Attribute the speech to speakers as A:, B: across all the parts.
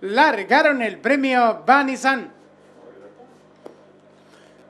A: largaron el premio Banizan.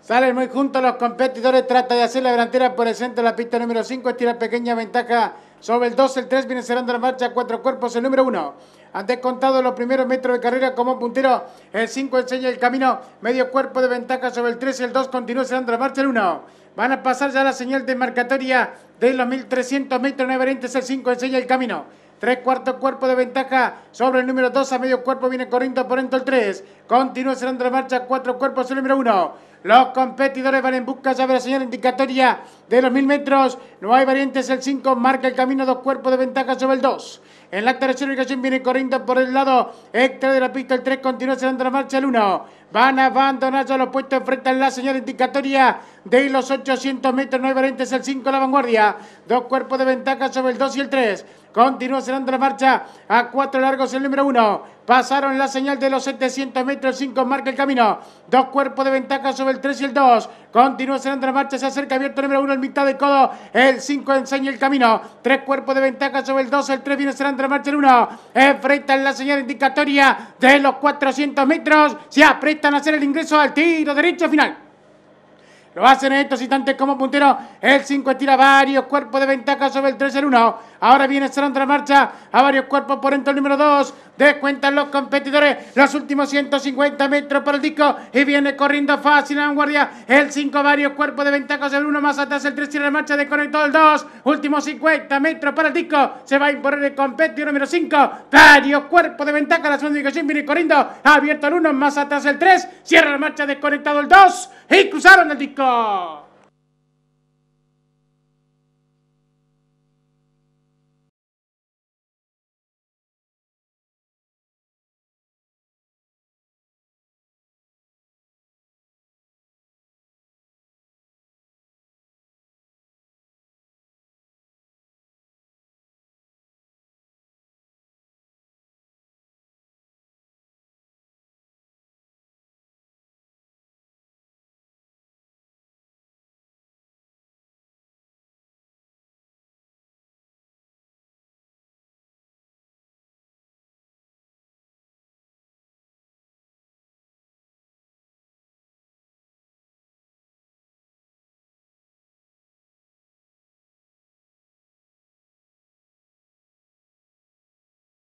A: Salen muy juntos los competidores, trata de hacer la delantera por el centro de la pista número 5, estira pequeña ventaja sobre el 2, el 3 viene cerrando la marcha, cuatro cuerpos, el número 1. Han descontado los primeros metros de carrera como puntero, el 5 enseña el camino, medio cuerpo de ventaja sobre el 3, el 2 continúa cerrando la marcha, el 1. Van a pasar ya la señal de marcatoria de los 1300 metros, 9 el 5 enseña el camino. Tres cuartos cuerpo de ventaja sobre el número dos A medio cuerpo viene corriendo por dentro el 3. Continúa cerrando la marcha. Cuatro cuerpos el número uno. Los competidores van en busca, de la señal indicatoria de los 1000 metros. No hay variantes, el 5 marca el camino, dos cuerpos de ventaja sobre el 2. En la tercera ubicación viene corriendo por el lado extra de la pista, el 3 continúa cerrando la marcha, el 1. Van a abandonar ya los puestos, enfrentan la señal indicatoria de los 800 metros, no hay variantes, el 5 la vanguardia, dos cuerpos de ventaja sobre el 2 y el 3. Continúa cerrando la marcha a cuatro largos el número 1. Pasaron la señal de los 700 metros, El 5 marca el camino, dos cuerpos de ventaja sobre el 3 y el 2. Continúa cerrando la marcha, se acerca abierto número 1 en mitad de codo. El 5 enseña el camino. Tres cuerpos de ventaja sobre el 2. El 3 viene cerrando la marcha el 1. Enfrentan la señal indicatoria de los 400 metros. Se apretan a hacer el ingreso al tiro derecho final. Lo hacen estos instantes como puntero. El 5 tira varios cuerpos de ventaja sobre el 3 el 1. Ahora viene cerrando la marcha a varios cuerpos por dentro el número 2. Descuentan los competidores los últimos 150 metros para el disco y viene corriendo fácil la vanguardia El 5, varios cuerpos de ventaja el uno más atrás. El 3 Cierra la marcha desconectado el 2. Últimos 50 metros para el disco. Se va a imponer el competidor número 5. Varios cuerpos de ventaja. La segunda ubicación viene corriendo. abierto el 1, más atrás el 3. Cierra la marcha desconectado el 2 y cruzaron el disco.